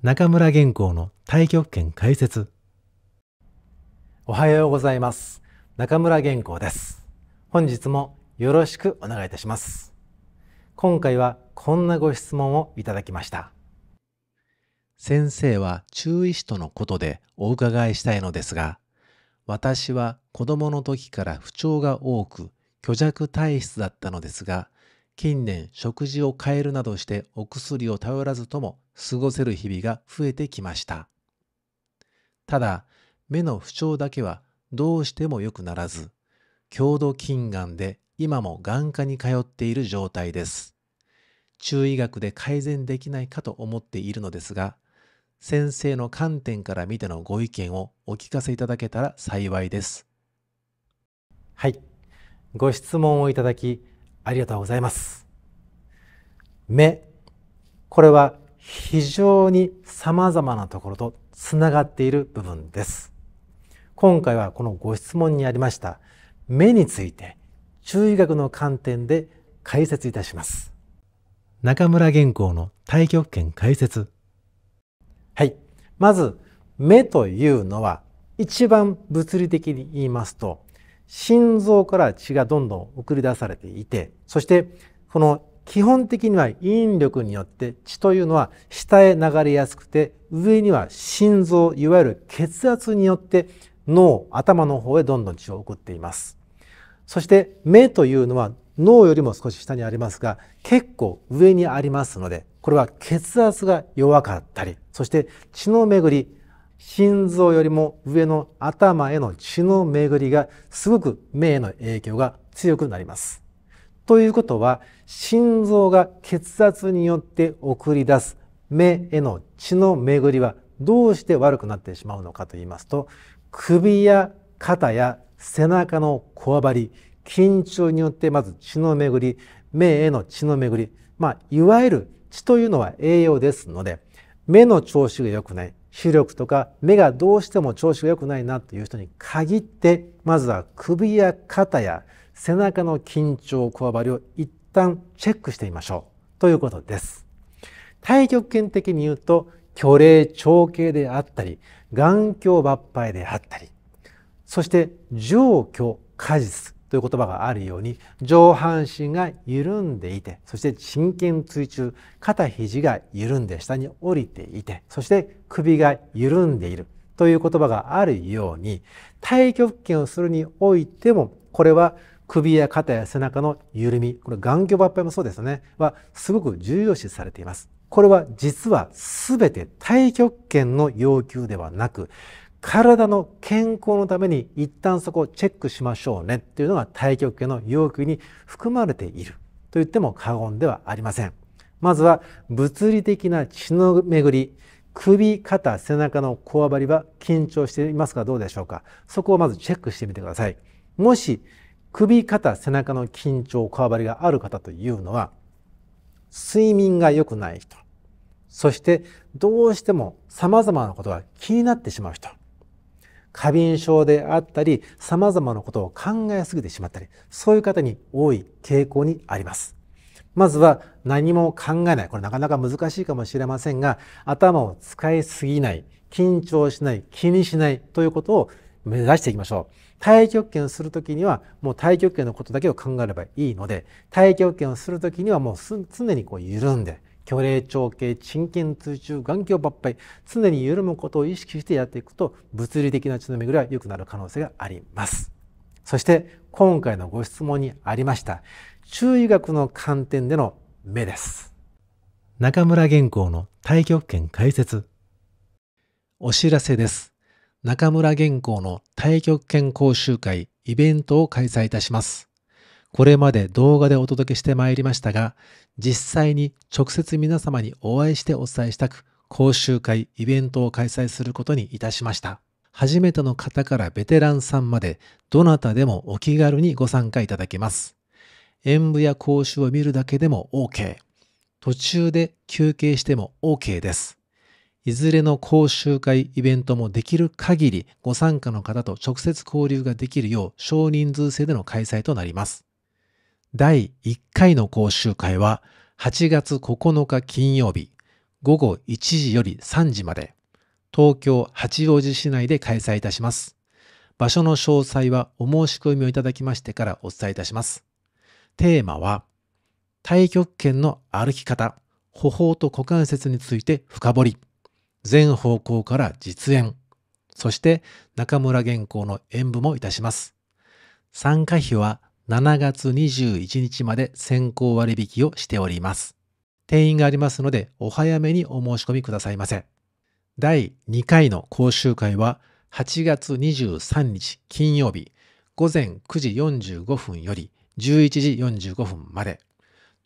中村原稿の太極拳解説おはようございます中村原稿です本日もよろしくお願いいたします今回はこんなご質問をいただきました先生は注意師とのことでお伺いしたいのですが私は子供の時から不調が多く虚弱体質だったのですが近年食事を変えるなどしてお薬を頼らずとも過ごせる日々が増えてきました。ただ、目の不調だけはどうしても良くならず、強度近眼で今も眼科に通っている状態です。中医学で改善できないかと思っているのですが、先生の観点から見てのご意見をお聞かせいただけたら幸いです。はい。ご質問をいただき、ありがとうございます。目。これは非常に様々なところとつながっている部分です。今回はこのご質問にありました目について中医学の観点で解説いたします。中村玄光の太極拳解説。はい。まず、目というのは一番物理的に言いますと心臓から血がどんどん送り出されていてそしてこの基本的には引力によって血というのは下へ流れやすくて上には心臓いわゆる血圧によって脳頭の方へどんどん血を送っていますそして目というのは脳よりも少し下にありますが結構上にありますのでこれは血圧が弱かったりそして血の巡り心臓よりも上の頭への血の巡りがすごく目への影響が強くなります。ということは心臓が血圧によって送り出す目への血の巡りはどうして悪くなってしまうのかと言いますと首や肩や背中のこわばり緊張によってまず血の巡り目への血の巡りまあいわゆる血というのは栄養ですので目の調子が良くない視力とか目がどうしても調子が良くないなという人に限ってまずは首や肩や背中の緊張こわばりを一旦チェックしてみましょうということです太極拳的に言うと虚霊長径であったり眼鏡抜杯であったりそして上虚果実という言葉があるように上半身が緩んでいてそして真剣追中肩肘が緩んで下に降りていてそして首が緩んでいるという言葉があるように太極拳をするにおいてもこれは首や肩や背中の緩み、これ眼鏡抜配もそうですね、はすごく重要視されています。これは実は全て太極拳の要求ではなく、体の健康のために一旦そこをチェックしましょうねっていうのが太極拳の要求に含まれていると言っても過言ではありません。まずは物理的な血の巡り、首、肩、背中のこわばりは緊張していますがどうでしょうか。そこをまずチェックしてみてください。もし首肩背中の緊張こわばりがある方というのは睡眠が良くない人そしてどうしても様々なことが気になってしまう人過敏症であったり様々なことを考えすぎてしまったりそういう方に多い傾向にあります。まずは何も考えない。これなかなか難しいかもしれませんが、頭を使いすぎない、緊張しない、気にしないということを目指していきましょう。太極拳をする時にはもう太極拳のことだけを考えればいいので太極拳をする時にはもう常にこう緩んで虚霊長径鎮筋通中眼鏡抜敗常に緩むことを意識してやっていくと物理的な血の巡りは良くなる可能性があります。そして今回のご質問にありました中医学の観点での目です。中村元光の太極拳解説お知らせです。中村原稿の対極拳講習会イベントを開催いたします。これまで動画でお届けしてまいりましたが、実際に直接皆様にお会いしてお伝えしたく、講習会イベントを開催することにいたしました。初めての方からベテランさんまで、どなたでもお気軽にご参加いただけます。演舞や講習を見るだけでも OK。途中で休憩しても OK です。いずれの講習会イベントもできる限りご参加の方と直接交流ができるよう少人数制での開催となります。第1回の講習会は8月9日金曜日午後1時より3時まで東京八王子市内で開催いたします。場所の詳細はお申し込みをいただきましてからお伝えいたします。テーマは太極拳の歩き方、歩法と股関節について深掘り。全方向から実演、そして中村原稿の演舞もいたします。参加費は7月21日まで先行割引をしております。定員がありますので、お早めにお申し込みくださいませ。第2回の講習会は、8月23日金曜日、午前9時45分より11時45分まで、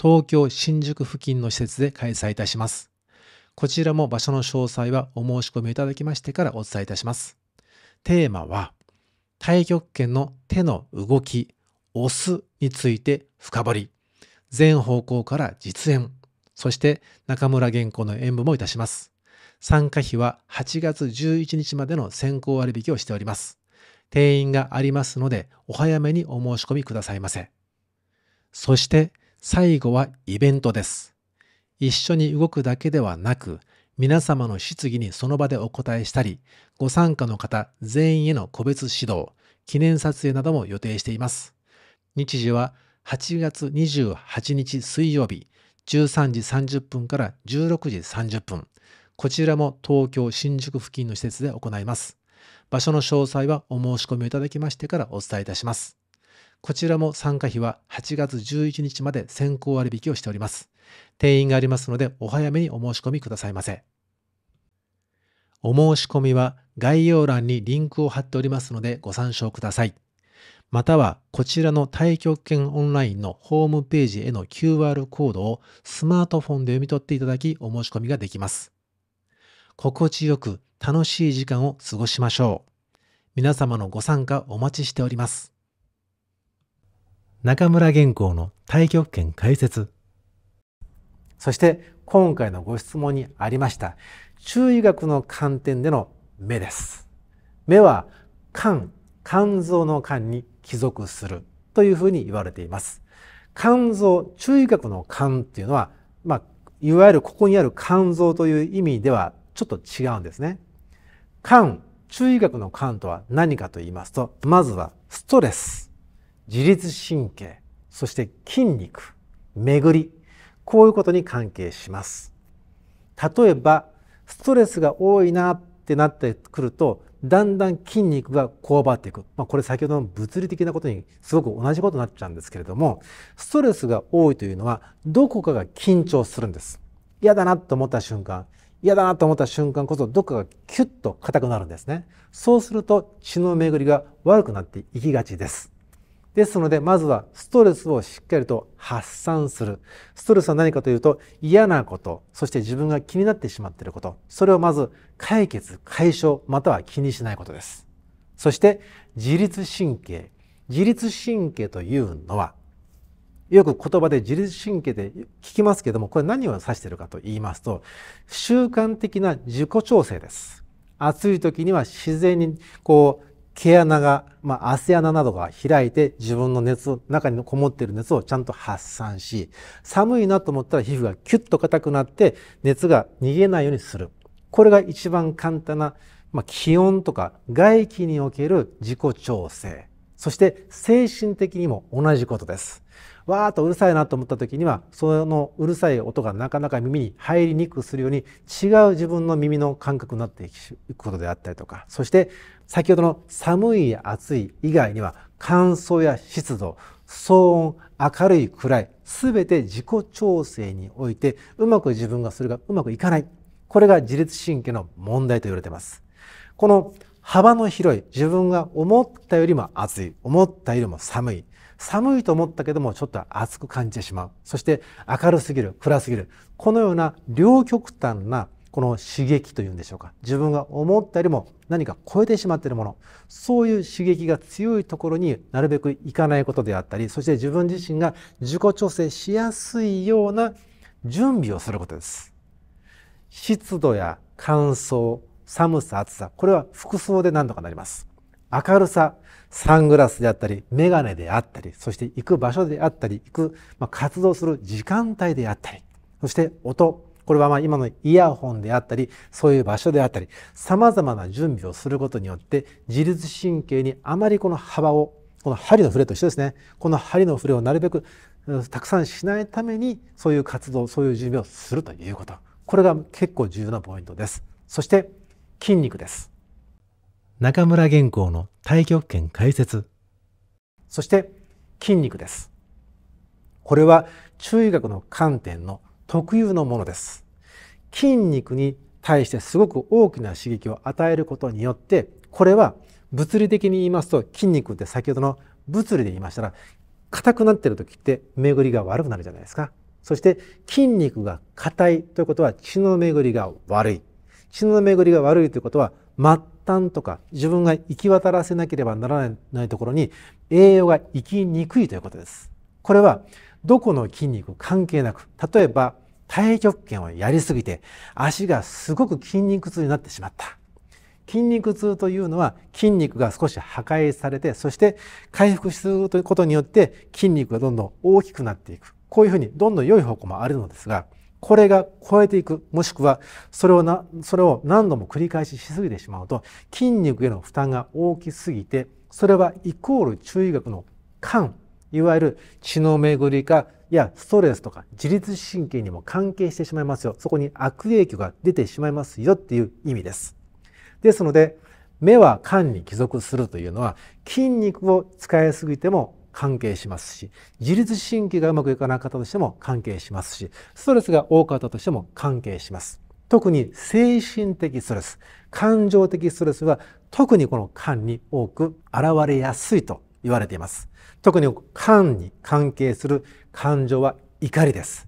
東京新宿付近の施設で開催いたします。こちらも場所の詳細はお申し込みいただきましてからお伝えいたします。テーマは、太極拳の手の動き、押すについて深掘り、全方向から実演、そして中村原稿の演舞もいたします。参加費は8月11日までの先行割引をしております。定員がありますので、お早めにお申し込みくださいませ。そして、最後はイベントです。一緒に動くだけではなく、皆様の質疑にその場でお答えしたり、ご参加の方全員への個別指導、記念撮影なども予定しています。日時は8月28日水曜日、13時30分から16時30分。こちらも東京新宿付近の施設で行います。場所の詳細はお申し込みをいただきましてからお伝えいたします。こちらも参加費は8月11日まで先行割引をしております。定員がありますので、お早めにお申し込みくださいませ。お申し込みは概要欄にリンクを貼っておりますのでご参照ください。またはこちらの太極拳オンラインのホームページへの QR コードをスマートフォンで読み取っていただきお申し込みができます。心地よく楽しい時間を過ごしましょう。皆様のご参加お待ちしております。中村原稿の太極拳解説。そして今回のご質問にありました中医学の観点での目です。目は肝、肝臓の肝に帰属するというふうに言われています。肝臓、中医学の肝っていうのは、まあ、いわゆるここにある肝臓という意味ではちょっと違うんですね。肝、中医学の肝とは何かと言いますと、まずはストレス、自律神経、そして筋肉、巡りこういうことに関係します。例えばストレスが多いなってなってくるとだんだん筋肉がこわばっていく、まあ、これ先ほどの物理的なことにすごく同じことになっちゃうんですけれどもストレスが多いというのはどこかが緊張するんです嫌だなと思った瞬間嫌だなと思った瞬間こそどこかがキュッと硬くなるんですねそうすると血の巡りが悪くなっていきがちですですので、まずはストレスをしっかりと発散する。ストレスは何かというと、嫌なこと、そして自分が気になってしまっていること、それをまず解決、解消、または気にしないことです。そして、自律神経。自律神経というのは、よく言葉で自律神経で聞きますけども、これ何を指しているかと言いますと、習慣的な自己調整です。暑い時には自然にこう毛穴が、まあ、汗穴などが開いて自分の熱を、中にこもっている熱をちゃんと発散し、寒いなと思ったら皮膚がキュッと硬くなって熱が逃げないようにする。これが一番簡単な、まあ、気温とか外気における自己調整。そして精神的にも同じことです。わーっとうるさいなと思った時には、そのうるさい音がなかなか耳に入りにくくするように違う自分の耳の感覚になっていくことであったりとか、そして先ほどの寒い暑い以外には乾燥や湿度騒音明るい暗い全て自己調整においてうまく自分がそれがうまくいかないこれが自律神経の問題と言われていますこの幅の広い自分が思ったよりも暑い思ったよりも寒い寒いと思ったけどもちょっと暑く感じてしまうそして明るすぎる暗すぎるこのような両極端なこの刺激というんでしょうか自分が思ったよりも何か超えてしまっているものそういう刺激が強いところになるべくいかないことであったりそして自分自身が自己調整しやすいような準備をすることです。湿度や乾燥寒さ暑さこれは服装で何とかなります。明るさサングラスであったり眼鏡であったりそして行く場所であったり行く、まあ、活動する時間帯であったりそして音これはまあ今のイヤホンであったり、そういう場所であったり、様々な準備をすることによって、自律神経にあまりこの幅を、この針の触れと一緒ですね。この針の触れをなるべくたくさんしないために、そういう活動、そういう準備をするということ。これが結構重要なポイントです。そして、筋肉です。中村原光の太極拳解説。そして、筋肉です。これは中医学の観点の特有のものです。筋肉に対してすごく大きな刺激を与えることによってこれは物理的に言いますと筋肉って先ほどの物理で言いましたら硬くなってる時って巡りが悪くなるじゃないですか。そして筋肉が硬いということは血の巡りが悪い。血の巡りが悪いということは末端とか自分が行き渡らせなければならないところに栄養が行きにくいということです。これはどこの筋肉関係なく、例えば太極拳をやりすぎて足がすごく筋肉痛になってしまった筋肉痛というのは筋肉が少し破壊されてそして回復するということによって筋肉がどんどん大きくなっていくこういうふうにどんどん良い方向もあるのですがこれが超えていくもしくはそれをなそれを何度も繰り返ししすぎてしまうと筋肉への負担が大きすぎてそれはイコール中医学の肝いわゆる血の巡りかやストレスとか自律神経にも関係してしまいますよ。そこに悪影響が出てしまいますよっていう意味です。ですので、目は肝に帰属するというのは筋肉を使いすぎても関係しますし、自律神経がうまくいかなかったとしても関係しますし、ストレスが多かったとしても関係します。特に精神的ストレス、感情的ストレスは特にこの肝に多く現れやすいと言われています。特に感に関係する感情は怒りです。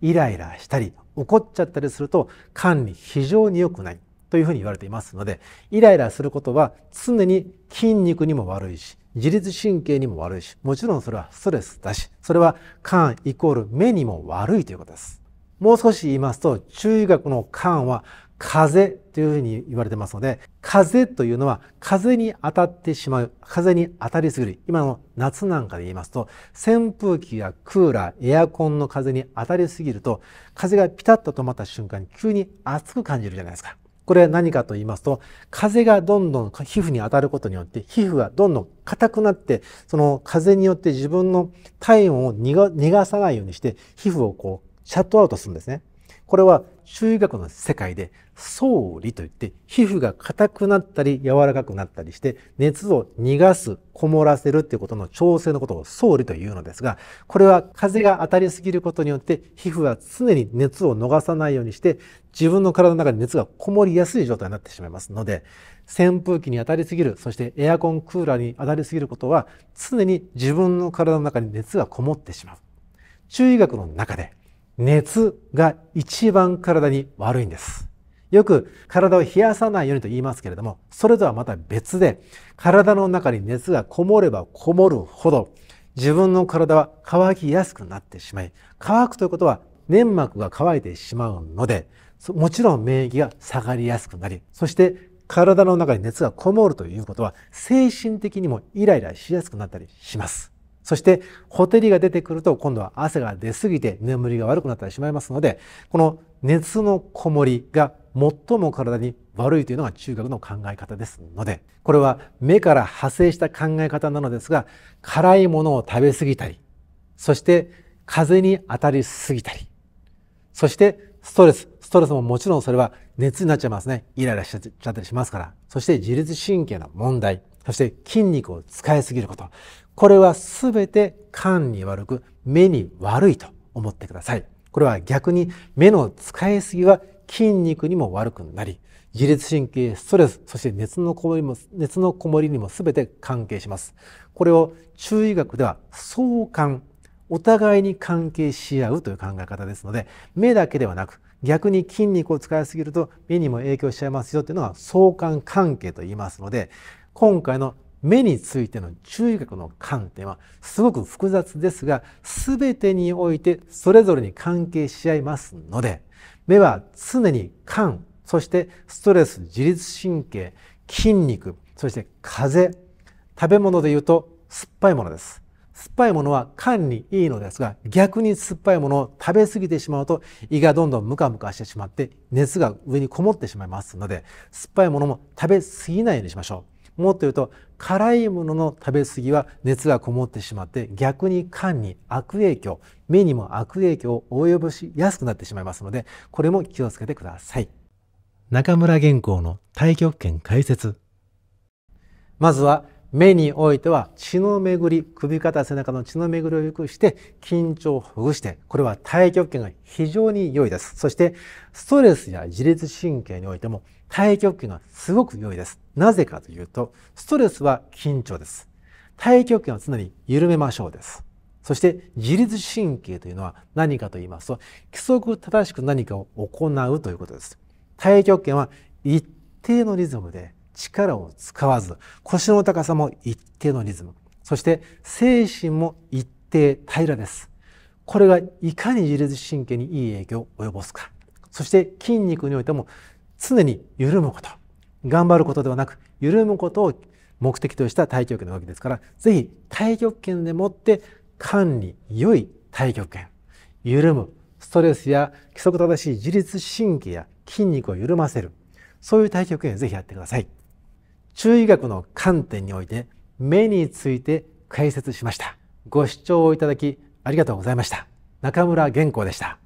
イライラしたり怒っちゃったりすると感に非常に良くないというふうに言われていますのでイライラすることは常に筋肉にも悪いし自律神経にも悪いしもちろんそれはストレスだしそれは感イコール目にも悪いということですもう少し言いますと中医学の感は風というふうに言われてますので、風というのは風に当たってしまう、風に当たりすぎる。今の夏なんかで言いますと、扇風機やクーラー、エアコンの風に当たりすぎると、風がピタッと止まった瞬間に急に熱く感じるじゃないですか。これは何かと言いますと、風がどんどん皮膚に当たることによって、皮膚がどんどん硬くなって、その風によって自分の体温を逃がさないようにして、皮膚をこう、シャットアウトするんですね。これは中医学の世界で総理といって皮膚が硬くなったり柔らかくなったりして熱を逃がすこもらせるっていうことの調整のことを総理というのですがこれは風が当たりすぎることによって皮膚は常に熱を逃さないようにして自分の体の中に熱がこもりやすい状態になってしまいますので扇風機に当たりすぎるそしてエアコンクーラーに当たりすぎることは常に自分の体の中に熱がこもってしまう。中医学の中で熱が一番体に悪いんです。よく体を冷やさないようにと言いますけれども、それとはまた別で、体の中に熱がこもればこもるほど、自分の体は乾きやすくなってしまい、乾くということは粘膜が乾いてしまうので、もちろん免疫が下がりやすくなり、そして体の中に熱がこもるということは精神的にもイライラしやすくなったりします。そしてほてりが出てくると今度は汗が出過ぎて眠りが悪くなってしまいますのでこの熱のこもりが最も体に悪いというのが中学の考え方ですのでこれは目から派生した考え方なのですが辛いものを食べ過ぎたりそして風に当たりすぎたりそしてストレスストレスももちろんそれは熱になっちゃいますねイライラしちゃったりしますからそして自律神経の問題そして筋肉を使いすぎること。これは全て肝に悪く目に悪いと思ってください。これは逆に目の使いすぎは筋肉にも悪くなり、自律神経、ストレス、そして熱のこもりも、熱のこもりにも全て関係します。これを中医学では相関、お互いに関係し合うという考え方ですので、目だけではなく、逆に筋肉を使いすぎると目にも影響しちゃいますよというのは相関関係と言いますので、今回の目についての注意学の観点はすごく複雑ですが全てにおいてそれぞれに関係し合いますので目は常に感そしてストレス自律神経筋肉そして風食べ物でいうと酸っぱいものです酸っぱいものは缶にいいのですが逆に酸っぱいものを食べ過ぎてしまうと胃がどんどんムカムカしてしまって熱が上にこもってしまいますので酸っぱいものも食べ過ぎないようにしましょう。もっと言うと辛いものの食べ過ぎは熱がこもってしまって逆に肝に悪影響目にも悪影響を及ぼしやすくなってしまいますのでこれも気をつけてください中村原光の太極拳解説まずは目においては血の巡り首肩背中の血の巡りを良くして緊張をほぐしてこれは太極拳が非常に良いですそしてストレスや自律神経においても太極拳がすごく良いですなぜかというと、ストレスは緊張です。太極拳は常に緩めましょうです。そして自律神経というのは何かと言いますと、規則正しく何かを行うということです。太極拳は一定のリズムで力を使わず、腰の高さも一定のリズム、そして精神も一定平らです。これがいかに自律神経にいい影響を及ぼすか、そして筋肉においても常に緩むこと。頑張ることではなく緩むことを目的とした太極拳なわけですからぜひ太極拳でもって管理良い太極拳緩むストレスや規則正しい自律神経や筋肉を緩ませるそういう太極拳をぜひやってください中医学の観点において目について解説しましたご視聴いただきありがとうございました中村玄光でした